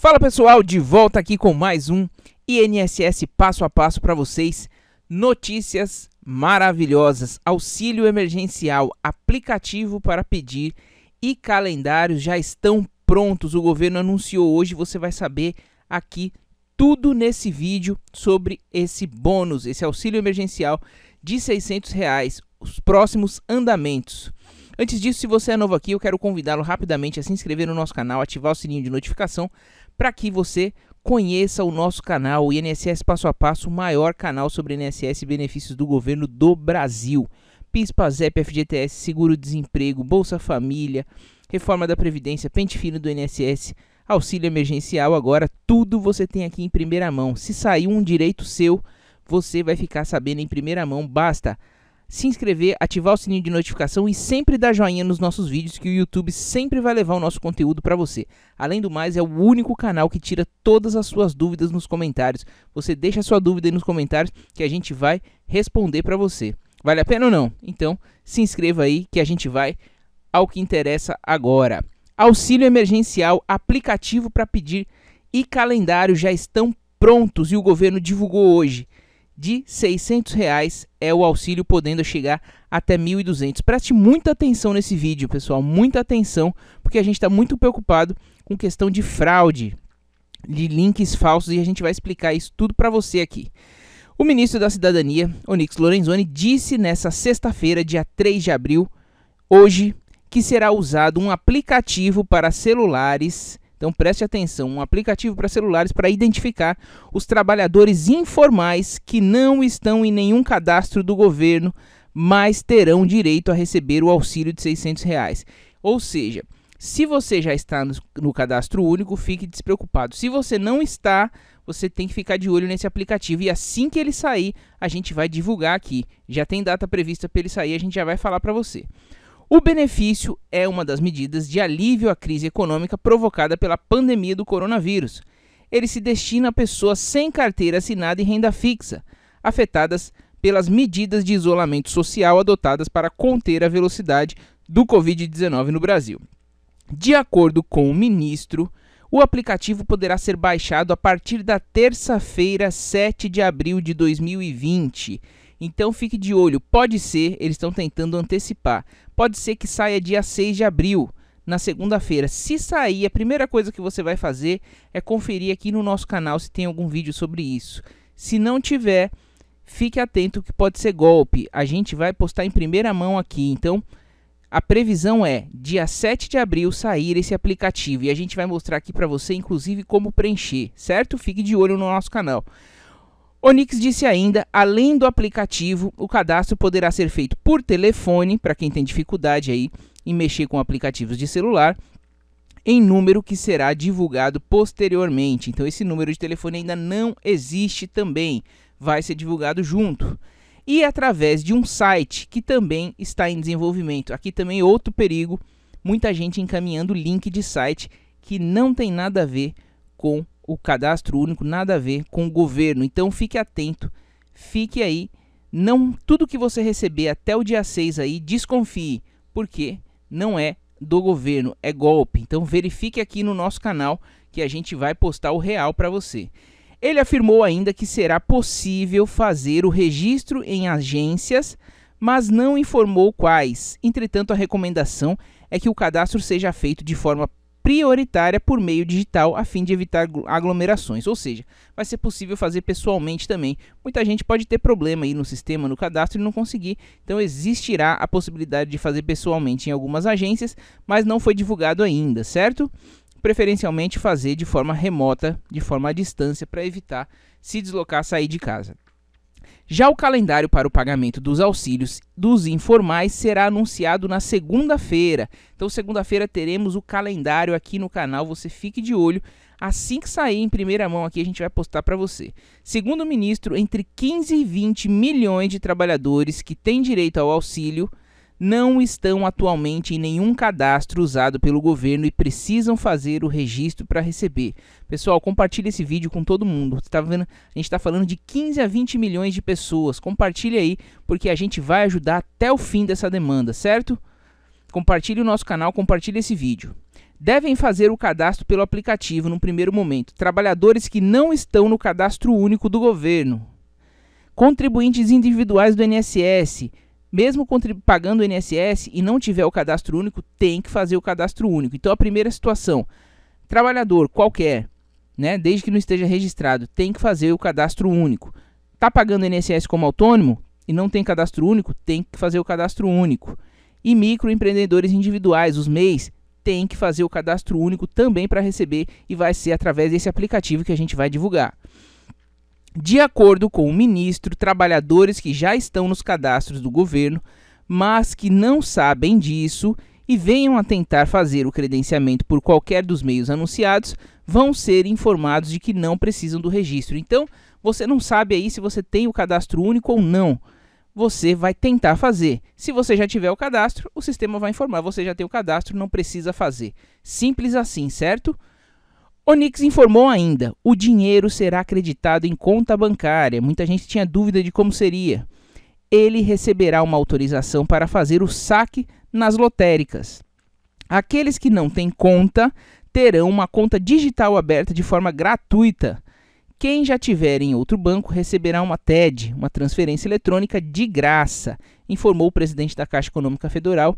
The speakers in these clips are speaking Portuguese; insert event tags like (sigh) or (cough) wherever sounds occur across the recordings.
Fala pessoal, de volta aqui com mais um INSS passo a passo para vocês. Notícias maravilhosas: auxílio emergencial, aplicativo para pedir e calendários já estão prontos. O governo anunciou hoje, você vai saber aqui tudo nesse vídeo sobre esse bônus, esse auxílio emergencial de 600 reais, os próximos andamentos. Antes disso, se você é novo aqui, eu quero convidá-lo rapidamente a se inscrever no nosso canal, ativar o sininho de notificação para que você conheça o nosso canal, o INSS Passo a Passo, o maior canal sobre INSS e benefícios do governo do Brasil. PIS, PASEP, FGTS, Seguro-Desemprego, Bolsa Família, Reforma da Previdência, Pente Fino do INSS, Auxílio Emergencial, agora tudo você tem aqui em primeira mão. Se sair um direito seu, você vai ficar sabendo em primeira mão. Basta se inscrever, ativar o sininho de notificação e sempre dar joinha nos nossos vídeos que o YouTube sempre vai levar o nosso conteúdo para você. Além do mais, é o único canal que tira todas as suas dúvidas nos comentários. Você deixa a sua dúvida aí nos comentários que a gente vai responder para você. Vale a pena ou não? Então, se inscreva aí que a gente vai ao que interessa agora. Auxílio emergencial, aplicativo para pedir e calendário já estão prontos e o governo divulgou hoje de 600 reais é o auxílio, podendo chegar até 1.200. Preste muita atenção nesse vídeo, pessoal, muita atenção, porque a gente está muito preocupado com questão de fraude, de links falsos, e a gente vai explicar isso tudo para você aqui. O ministro da Cidadania, Onyx Lorenzoni, disse nessa sexta-feira, dia 3 de abril, hoje, que será usado um aplicativo para celulares então preste atenção, um aplicativo para celulares para identificar os trabalhadores informais que não estão em nenhum cadastro do governo, mas terão direito a receber o auxílio de 600 reais. Ou seja, se você já está no, no cadastro único, fique despreocupado. Se você não está, você tem que ficar de olho nesse aplicativo e assim que ele sair, a gente vai divulgar aqui. Já tem data prevista para ele sair, a gente já vai falar para você. O benefício é uma das medidas de alívio à crise econômica provocada pela pandemia do coronavírus. Ele se destina a pessoas sem carteira assinada e renda fixa, afetadas pelas medidas de isolamento social adotadas para conter a velocidade do Covid-19 no Brasil. De acordo com o ministro, o aplicativo poderá ser baixado a partir da terça-feira, 7 de abril de 2020 então fique de olho, pode ser, eles estão tentando antecipar. Pode ser que saia dia 6 de abril, na segunda-feira. Se sair, a primeira coisa que você vai fazer é conferir aqui no nosso canal se tem algum vídeo sobre isso. Se não tiver, fique atento que pode ser golpe. A gente vai postar em primeira mão aqui, então a previsão é dia 7 de abril sair esse aplicativo e a gente vai mostrar aqui para você inclusive como preencher, certo? Fique de olho no nosso canal. Onix disse ainda, além do aplicativo, o cadastro poderá ser feito por telefone, para quem tem dificuldade aí em mexer com aplicativos de celular, em número que será divulgado posteriormente. Então esse número de telefone ainda não existe também, vai ser divulgado junto. E através de um site que também está em desenvolvimento. Aqui também outro perigo, muita gente encaminhando link de site que não tem nada a ver com o cadastro único nada a ver com o governo. Então fique atento, fique aí. Não tudo que você receber até o dia 6 aí, desconfie, porque não é do governo, é golpe. Então verifique aqui no nosso canal que a gente vai postar o real para você. Ele afirmou ainda que será possível fazer o registro em agências, mas não informou quais. Entretanto, a recomendação é que o cadastro seja feito de forma prioritária por meio digital a fim de evitar aglomerações, ou seja, vai ser possível fazer pessoalmente também. Muita gente pode ter problema aí no sistema, no cadastro e não conseguir, então existirá a possibilidade de fazer pessoalmente em algumas agências, mas não foi divulgado ainda, certo? Preferencialmente fazer de forma remota, de forma à distância para evitar se deslocar, sair de casa. Já o calendário para o pagamento dos auxílios dos informais será anunciado na segunda-feira. Então, segunda-feira teremos o calendário aqui no canal. Você fique de olho. Assim que sair em primeira mão aqui, a gente vai postar para você. Segundo o ministro, entre 15 e 20 milhões de trabalhadores que têm direito ao auxílio não estão atualmente em nenhum cadastro usado pelo governo e precisam fazer o registro para receber. Pessoal, compartilha esse vídeo com todo mundo. Tá vendo? A gente está falando de 15 a 20 milhões de pessoas. Compartilha aí, porque a gente vai ajudar até o fim dessa demanda, certo? Compartilhe o nosso canal, compartilhe esse vídeo. Devem fazer o cadastro pelo aplicativo no primeiro momento. Trabalhadores que não estão no cadastro único do governo. Contribuintes individuais do INSS mesmo pagando o INSS e não tiver o cadastro único, tem que fazer o cadastro único. Então, a primeira situação: trabalhador qualquer, né, desde que não esteja registrado, tem que fazer o cadastro único. Está pagando o INSS como autônomo e não tem cadastro único, tem que fazer o cadastro único. E microempreendedores individuais, os MEIs, tem que fazer o cadastro único também para receber e vai ser através desse aplicativo que a gente vai divulgar. De acordo com o ministro, trabalhadores que já estão nos cadastros do governo, mas que não sabem disso e venham a tentar fazer o credenciamento por qualquer dos meios anunciados, vão ser informados de que não precisam do registro. Então, você não sabe aí se você tem o cadastro único ou não. Você vai tentar fazer. Se você já tiver o cadastro, o sistema vai informar: você já tem o cadastro, não precisa fazer. Simples assim, certo? Nix informou ainda: o dinheiro será acreditado em conta bancária. Muita gente tinha dúvida de como seria. Ele receberá uma autorização para fazer o saque nas lotéricas. Aqueles que não têm conta terão uma conta digital aberta de forma gratuita. Quem já tiver em outro banco receberá uma TED, uma transferência eletrônica de graça, informou o presidente da Caixa Econômica Federal,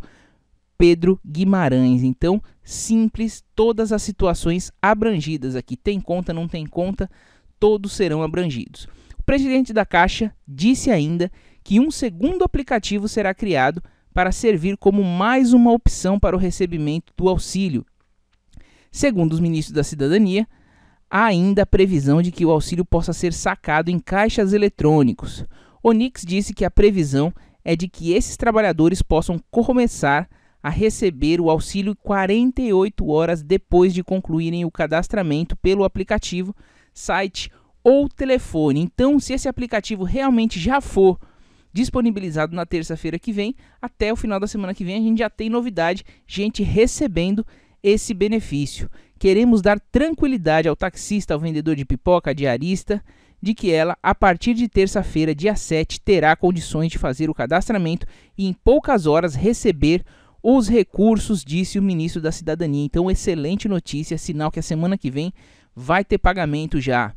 Pedro Guimarães. Então, simples, todas as situações abrangidas aqui. Tem conta, não tem conta, todos serão abrangidos. O presidente da Caixa disse ainda que um segundo aplicativo será criado para servir como mais uma opção para o recebimento do auxílio. Segundo os ministros da Cidadania, há ainda a previsão de que o auxílio possa ser sacado em caixas eletrônicos. O Nix disse que a previsão é de que esses trabalhadores possam começar a receber o auxílio 48 horas depois de concluírem o cadastramento pelo aplicativo, site ou telefone. Então, se esse aplicativo realmente já for disponibilizado na terça-feira que vem, até o final da semana que vem a gente já tem novidade, gente recebendo esse benefício. Queremos dar tranquilidade ao taxista, ao vendedor de pipoca, diarista, de que ela, a partir de terça-feira, dia 7, terá condições de fazer o cadastramento e em poucas horas receber os recursos, disse o ministro da Cidadania. Então, excelente notícia, sinal que a semana que vem vai ter pagamento já.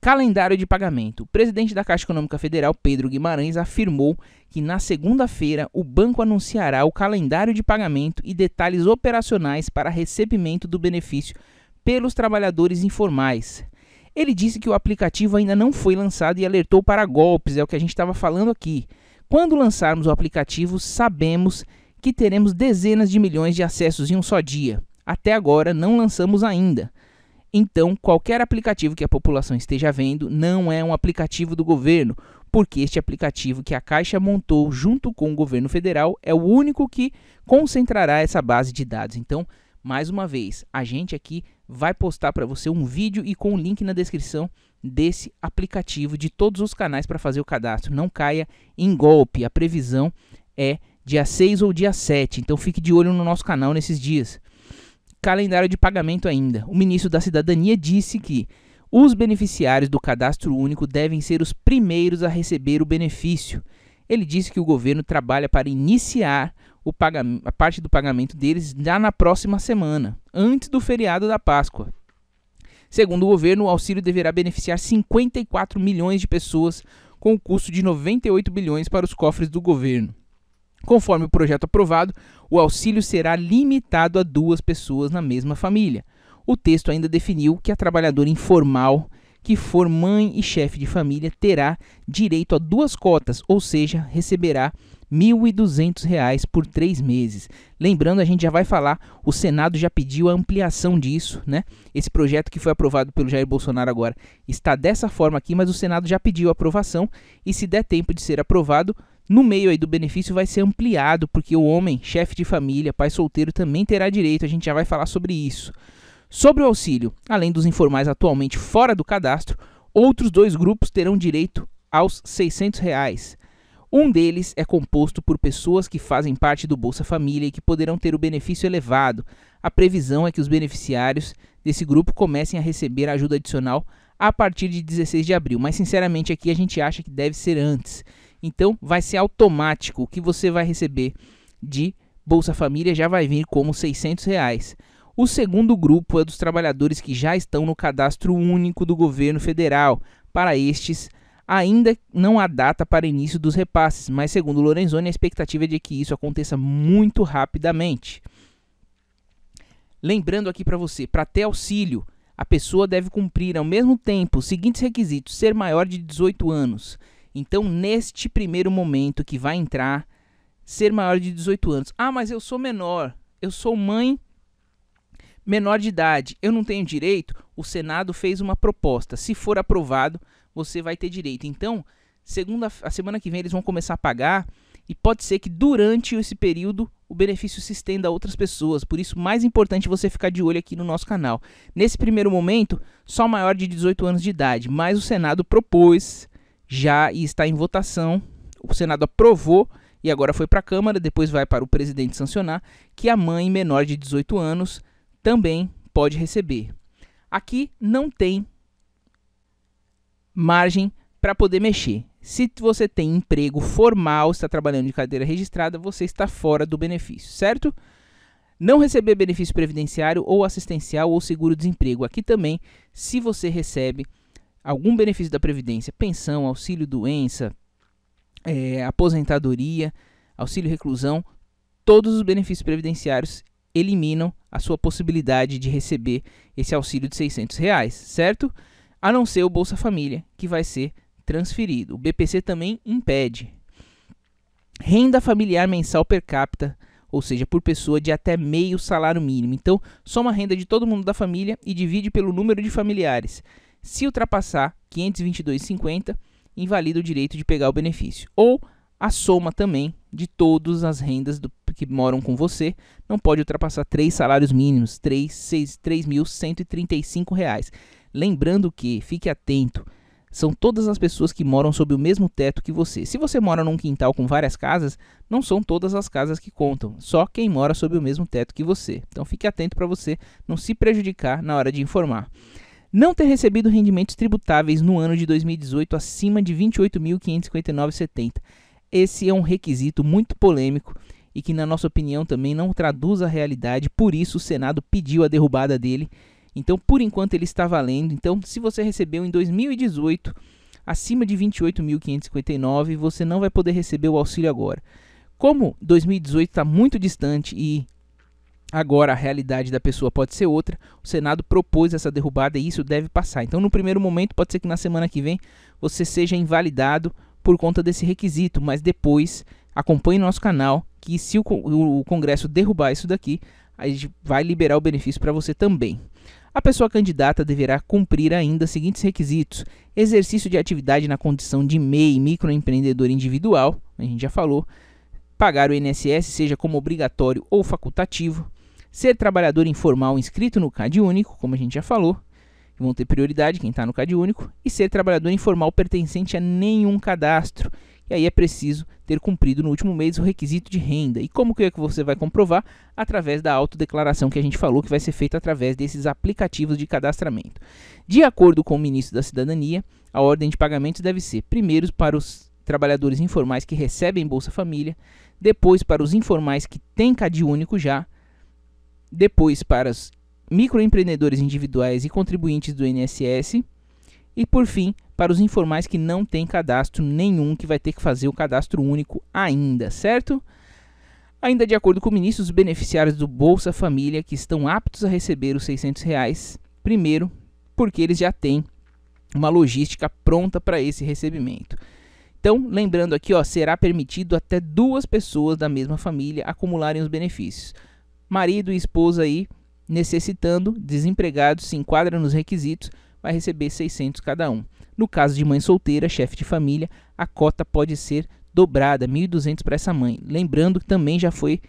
Calendário de pagamento. O presidente da Caixa Econômica Federal, Pedro Guimarães, afirmou que na segunda-feira o banco anunciará o calendário de pagamento e detalhes operacionais para recebimento do benefício pelos trabalhadores informais. Ele disse que o aplicativo ainda não foi lançado e alertou para golpes, é o que a gente estava falando aqui. Quando lançarmos o aplicativo, sabemos que teremos dezenas de milhões de acessos em um só dia. Até agora não lançamos ainda. Então, qualquer aplicativo que a população esteja vendo não é um aplicativo do governo, porque este aplicativo que a Caixa montou junto com o governo federal é o único que concentrará essa base de dados. Então, mais uma vez, a gente aqui vai postar para você um vídeo e com o um link na descrição desse aplicativo de todos os canais para fazer o cadastro. Não caia em golpe. A previsão é dia 6 ou dia 7. Então fique de olho no nosso canal nesses dias. Calendário de pagamento ainda. O ministro da Cidadania disse que os beneficiários do cadastro único devem ser os primeiros a receber o benefício. Ele disse que o governo trabalha para iniciar a parte do pagamento deles já na próxima semana, antes do feriado da Páscoa. Segundo o governo, o auxílio deverá beneficiar 54 milhões de pessoas com o um custo de 98 bilhões para os cofres do governo. Conforme o projeto aprovado, o auxílio será limitado a duas pessoas na mesma família. O texto ainda definiu que a trabalhadora informal que for mãe e chefe de família terá direito a duas cotas, ou seja, receberá R$ 1.200 por três meses. Lembrando, a gente já vai falar, o Senado já pediu a ampliação disso, né? Esse projeto que foi aprovado pelo Jair Bolsonaro agora está dessa forma aqui, mas o Senado já pediu a aprovação e se der tempo de ser aprovado, no meio aí do benefício vai ser ampliado, porque o homem, chefe de família, pai solteiro também terá direito, a gente já vai falar sobre isso. Sobre o auxílio, além dos informais atualmente fora do cadastro, outros dois grupos terão direito aos R$ 600. Reais. Um deles é composto por pessoas que fazem parte do Bolsa Família e que poderão ter o benefício elevado. A previsão é que os beneficiários desse grupo comecem a receber ajuda adicional a partir de 16 de abril, mas sinceramente aqui a gente acha que deve ser antes. Então vai ser automático o que você vai receber de Bolsa Família já vai vir como 600 reais. O segundo grupo é dos trabalhadores que já estão no cadastro único do governo federal. Para estes, ainda não há data para início dos repasses, mas segundo Lorenzoni, a expectativa é de que isso aconteça muito rapidamente. Lembrando aqui para você, para ter auxílio, a pessoa deve cumprir ao mesmo tempo os seguintes requisitos: ser maior de 18 anos, então, neste primeiro momento que vai entrar, ser maior de 18 anos. Ah, mas eu sou menor, eu sou mãe menor de idade, eu não tenho direito. O Senado fez uma proposta. Se for aprovado, você vai ter direito. Então, segunda, a semana que vem eles vão começar a pagar e pode ser que durante esse período o benefício se estenda a outras pessoas. Por isso, mais importante você ficar de olho aqui no nosso canal. Nesse primeiro momento, só maior de 18 anos de idade, mas o Senado propôs já está em votação. O Senado aprovou e agora foi para a Câmara, depois vai para o presidente sancionar que a mãe menor de 18 anos também pode receber. Aqui não tem margem para poder mexer. Se você tem emprego formal, está trabalhando de cadeira registrada, você está fora do benefício, certo? Não receber benefício previdenciário ou assistencial ou seguro-desemprego. Aqui também, se você recebe algum benefício da Previdência, pensão, auxílio doença, é, aposentadoria, auxílio reclusão, todos os benefícios previdenciários eliminam a sua possibilidade de receber esse auxílio de 600 reais, certo? A não ser o Bolsa Família, que vai ser transferido. O BPC também impede. Renda familiar mensal per capita, ou seja, por pessoa de até meio salário mínimo. Então, soma a renda de todo mundo da família e divide pelo número de familiares. Se ultrapassar 522,50, invalida o direito de pegar o benefício. Ou a soma também de todas as rendas do, que moram com você não pode ultrapassar três salários mínimos, R$ 3.135. Lembrando que, fique atento, são todas as pessoas que moram sob o mesmo teto que você. Se você mora num quintal com várias casas, não são todas as casas que contam, só quem mora sob o mesmo teto que você. Então fique atento para você não se prejudicar na hora de informar não ter recebido rendimentos tributáveis no ano de 2018 acima de 28.559,70. Esse é um requisito muito polêmico e que, na nossa opinião, também não traduz a realidade, por isso o Senado pediu a derrubada dele. Então, por enquanto, ele está valendo. Então, se você recebeu em 2018 acima de 28.559, você não vai poder receber o auxílio agora. Como 2018 está muito distante e Agora a realidade da pessoa pode ser outra. O Senado propôs essa derrubada e isso deve passar. Então, no primeiro momento, pode ser que na semana que vem você seja invalidado por conta desse requisito, mas depois acompanhe nosso canal que se o Congresso derrubar isso daqui, a gente vai liberar o benefício para você também. A pessoa candidata deverá cumprir ainda os seguintes requisitos: exercício de atividade na condição de MEI, microempreendedor individual, a gente já falou, pagar o INSS seja como obrigatório ou facultativo, ser trabalhador informal inscrito no CAD único, como a gente já falou, que vão ter prioridade quem está no CAD único, e ser trabalhador informal pertencente a nenhum cadastro. E aí é preciso ter cumprido no último mês o requisito de renda. E como que, é que você vai comprovar? Através da autodeclaração que a gente falou que vai ser feita através desses aplicativos de cadastramento. De acordo com o ministro da Cidadania, a ordem de pagamentos deve ser primeiro para os trabalhadores informais que recebem Bolsa Família, depois para os informais que têm CadÚnico único já, depois para os microempreendedores individuais e contribuintes do INSS e por fim para os informais que não têm cadastro nenhum, que vai ter que fazer o cadastro único ainda, certo? Ainda de acordo com o ministro, os beneficiários do Bolsa Família que estão aptos a receber os 600 reais, primeiro, porque eles já têm uma logística pronta para esse recebimento. Então, lembrando aqui, ó, será permitido até duas pessoas da mesma família acumularem os benefícios marido e esposa aí necessitando, desempregados, se enquadra nos requisitos, vai receber 600 cada um. No caso de mãe solteira, chefe de família, a cota pode ser dobrada, 1.200 para essa mãe. Lembrando que também já foi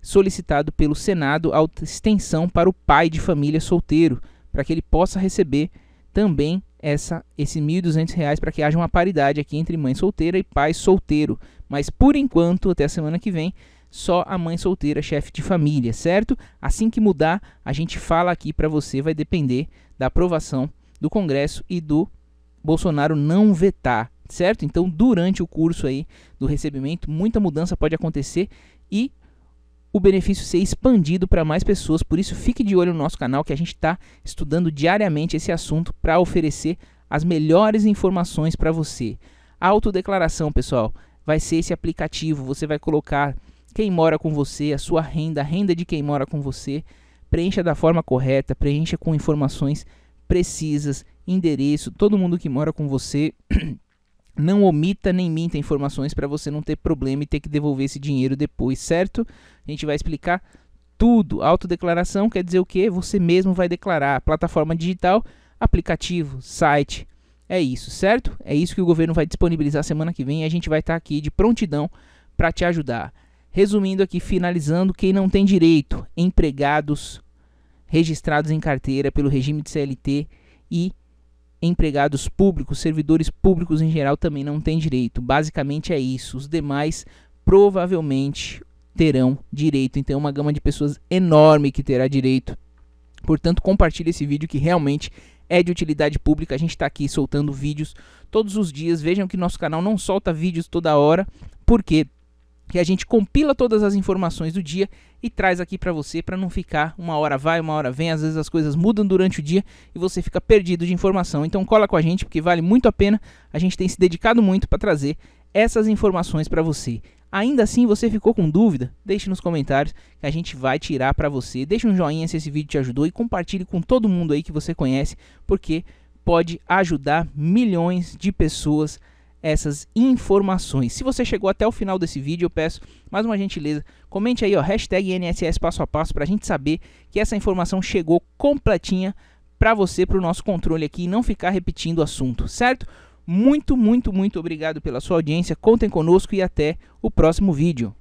solicitado pelo Senado a extensão para o pai de família solteiro, para que ele possa receber também essa esse R$ 1.200 para que haja uma paridade aqui entre mãe solteira e pai solteiro. Mas por enquanto, até a semana que vem, só a mãe solteira, chefe de família, certo? Assim que mudar, a gente fala aqui para você, vai depender da aprovação do Congresso e do Bolsonaro não vetar, certo? Então, durante o curso aí do recebimento, muita mudança pode acontecer e o benefício ser expandido para mais pessoas. Por isso, fique de olho no nosso canal que a gente está estudando diariamente esse assunto para oferecer as melhores informações para você. Autodeclaração, pessoal, vai ser esse aplicativo. Você vai colocar quem mora com você, a sua renda, a renda de quem mora com você. Preencha da forma correta, preencha com informações precisas, endereço, todo mundo que mora com você. (clears throat) Não omita nem minta informações para você não ter problema e ter que devolver esse dinheiro depois, certo? A gente vai explicar tudo. Autodeclaração quer dizer o que? Você mesmo vai declarar. Plataforma digital, aplicativo, site. É isso, certo? É isso que o governo vai disponibilizar semana que vem e a gente vai estar tá aqui de prontidão para te ajudar. Resumindo aqui, finalizando, quem não tem direito, empregados registrados em carteira pelo regime de CLT e empregados públicos, servidores públicos em geral também não têm direito. Basicamente é isso. Os demais provavelmente terão direito. Então é uma gama de pessoas enorme que terá direito. Portanto, compartilhe esse vídeo que realmente é de utilidade pública. A gente está aqui soltando vídeos todos os dias. Vejam que nosso canal não solta vídeos toda hora, Por porque que a gente compila todas as informações do dia e traz aqui para você para não ficar uma hora vai, uma hora vem, às vezes as coisas mudam durante o dia e você fica perdido de informação. Então cola com a gente porque vale muito a pena. A gente tem se dedicado muito para trazer essas informações para você. Ainda assim, você ficou com dúvida? Deixe nos comentários que a gente vai tirar para você. Deixe um joinha se esse vídeo te ajudou e compartilhe com todo mundo aí que você conhece, porque pode ajudar milhões de pessoas a essas informações. Se você chegou até o final desse vídeo, eu peço mais uma gentileza, comente aí, ó, hashtag NSS passo a passo, para a gente saber que essa informação chegou completinha para você, para o nosso controle aqui, e não ficar repetindo o assunto, certo? Muito, muito, muito obrigado pela sua audiência, contem conosco e até o próximo vídeo.